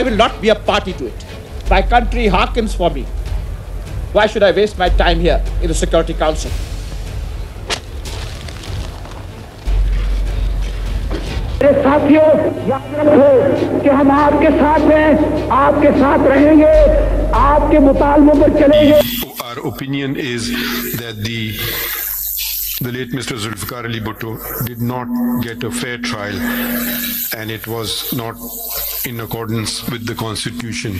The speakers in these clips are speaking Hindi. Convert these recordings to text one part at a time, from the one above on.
I will not be a party to it. My country hearkens for me. Why should I waste my time here in the Security Council? मेरे साथियों याद रखो कि हम आपके साथ हैं आपके साथ रहेंगे आपके मुतालबों पर चलेंगे Our opinion is that the the late Mr. Zulfikar Ali Bhutto did not get a fair trial and it was not in accordance with the constitution.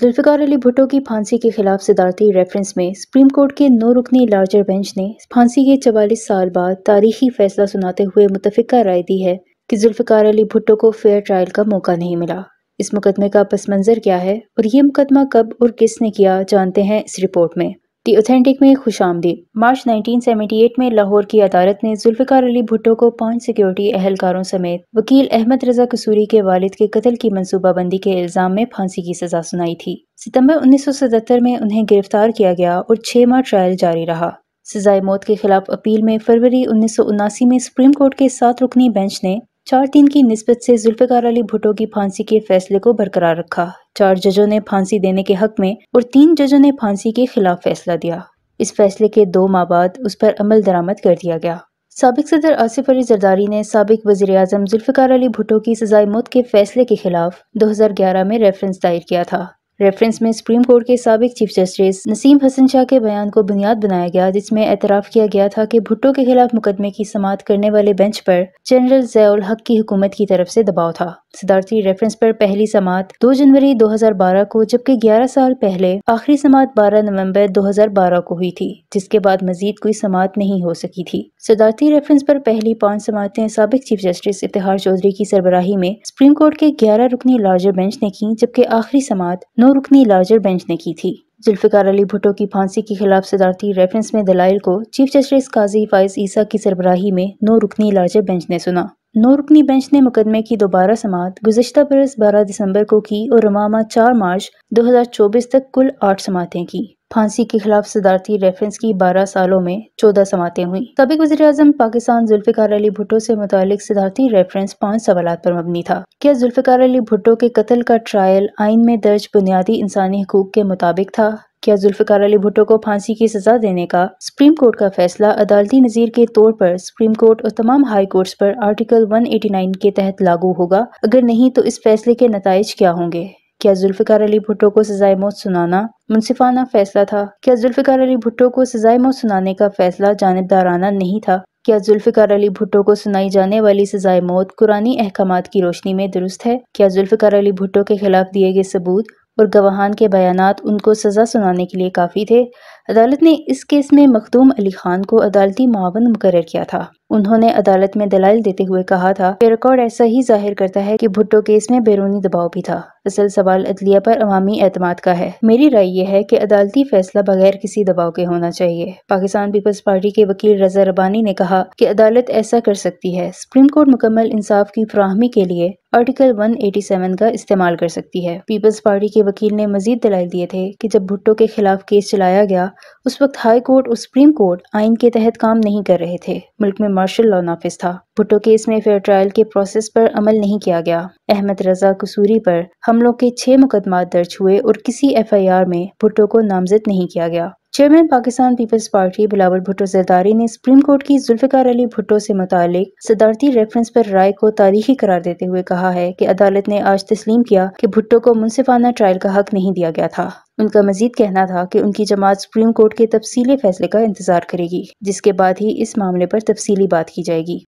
Zulfikar Ali Bhutto की फांसी के खिलाफ सदारती रेफरेंस में सुप्रीम कोर्ट के नौ रुकनी लार्जर बेंच ने फांसी के चवालीस साल बाद तारीखी फैसला सुनाते हुए मुतफिका राय दी है कि जुल्फ़िकार अली भुट्टो को फेयर ट्रायल का मौका नहीं मिला इस मुकदमे का पस मंज़र क्या है और ये मुकदमा कब और किसने किया जानते हैं इस रिपोर्ट में दी ऑथेंटिक में खुश आमदी मार्च 1978 में लाहौर की अदालत ने जुल्फ़िकार अली भुट्टो को पांच सिक्योरिटी एहलकारों समेत वकील अहमद रजा कसूरी के वालिद के कत्ल की मंसूबाबंदी के इल्ज़ाम में फांसी की सजा सुनाई थी सितंबर 1977 में उन्हें गिरफ्तार किया गया और छह माह ट्रायल जारी रहा सजाए मौत के खिलाफ अपील में फरवरी उन्नीस में सुप्रीम कोर्ट के सात रुकनी बेंच ने चार दिन की नस्बत से जुल्फ़िकार अली भुट्टो की फांसी के फैसले को बरकरार रखा चार जजों ने फांसी देने के हक में और तीन जजों ने फांसी के खिलाफ फैसला दिया इस फैसले के दो माह बाद उस पर अमल दरामद कर दिया गया सबक सदर आसिफ अली जरदारी ने सबक वजी अजम जुल्फ़िकार अली भुटो की सजाए मौत के फैसले के खिलाफ दो हज़ार ग्यारह में रेफरेंस दायर किया था रेफरेंस में सुप्रीम कोर्ट के सबक चीफ जस्टिस नसीम हसन शाह के बयान को बुनियाद बनाया गया जिसमें एतराफ़ किया गया था कि भुट्टो के खिलाफ मुकदमे की समात करने वाले बेंच पर जनरल जयाल हक की हुकूमत की तरफ से दबाव था सिदारती रेफरेंस पर पहली समात 2 जनवरी 2012 को जबकि 11 साल पहले आखिरी समात 12 नवंबर 2012 को हुई थी जिसके बाद मजीद कोई समात नहीं हो सकी थी सिदारती रेफरेंस पर पहली पांच समातें सबक चीफ जस्टिस इतिहास चौधरी की सरबराही में सुप्रीम कोर्ट के ग्यारह रुकनी लार्जर बेंच ने की जबकि आखिरी समात नौ नौ रुकनी लार्जर बेंच ने की थी जुल्फ़िकार अली भुटो की फांसी के खिलाफ सदारती रेफरेंस में दलाइल को चीफ जस्टिस काजी फाइज ईसा की सरबराही में नौ रुकनी लार्जर बेंच ने सुना रुकनी बेंच ने मुकदमे की दोबारा समात गुजशत बरस 12 दिसंबर को की और रमामा 4 मार्च 2024 तक कुल आठ समातें की फांसी के खिलाफ सदारती रेफरेंस की 12 सालों में 14 समातें हुई सबक वजी अजम पाकिस्तान जुल्फ़िकार अली भुट्टो से मुतालिक सदारती रेफरेंस पाँच सवाल पर मबनी था क्या जुल्फ़िकार अली भुट्टो के कत्ल का ट्रायल आइन में दर्ज बुनियादी इंसानी हकूक के मुताबिक था क्या जुल्फ़िकार अली भुट्टो को फांसी की सजा देने का सुप्रीम कोर्ट का फैसला अदालती नज़ीर के तौर पर सुप्रीम कोर्ट और तमाम हाई कोर्ट्स पर आर्टिकल 189 के तहत लागू होगा अगर नहीं तो इस फैसले के नतज क्या होंगे क्या जुल्फ़िकार अली भुट्टो को सजाए मौत सुनाना मुनसिफाना फैसला था क्या जुल्फ़िकार अली भुट्टो को सजाए मौत सुनाने का फैसला जानबदाराना नहीं था क्या जुल्फ़िकार अली भुट्टो को सुनाई जाने वाली सजाए मौत कुरानी अहकाम की रोशनी में दुरुस्त है क्या जुल्फ़िकार अली भुट्टो के खिलाफ दिए गए सबूत और गवाहान के बयानात उनको सज़ा सुनाने के लिए काफ़ी थे अदालत ने इस केस में मखदूम अली खान को अदालती मावन मुकर किया था उन्होंने अदालत में दलाल देते हुए कहा था कि रिकॉर्ड ऐसा ही जाहिर करता है कि भुट्टो केस में बैरूनी दबाव भी था असल सवाल अदलिया पर अवामी एतम का है मेरी राय यह है कि अदालती फैसला बगैर किसी दबाव के होना चाहिए पाकिस्तान पीपल्स पार्टी के वकील रजा रबानी ने कहा कि अदालत ऐसा कर सकती है सुप्रीम कोर्ट मुकम्मल इंसाफ की फ्राहमी के लिए आर्टिकल 187 का इस्तेमाल कर सकती है पीपल्स पार्टी के वकील ने मजीद दलाल दिए थे कि जब भुट्टो के खिलाफ केस चलाया गया उस वक्त हाई कोर्ट और सुप्रीम कोर्ट आइन के तहत काम नहीं कर रहे थे मुल्क में मार्शल लॉ नाफिज था भुट्टो केस में फेयर ट्रायल के प्रोसेस पर अमल नहीं किया गया अहमद रजा कसूरी पर हमलों के छह मुकदमा दर्ज हुए और किसी एफ आई आर में भुट्टो को नामजद नहीं किया गया चेयरमैन पाकिस्तान पीपल्स पार्टी बिलावल भुट्टो जरदारी ने सुप्रीम कोर्ट की जुल्फ़िकार अली भुट्टो से मुतालिक सदारती रेफरेंस पर राय को तारीखी करार देते हुए कहा है कि अदालत ने आज तस्लीम किया कि भुट्टो को मुनसिफाना ट्रायल का हक नहीं दिया गया था उनका मजीद कहना था कि उनकी जमात सुप्रीम कोर्ट के तफसीली फैसले का इंतजार करेगी जिसके बाद ही इस मामले पर तफसीली बात की जाएगी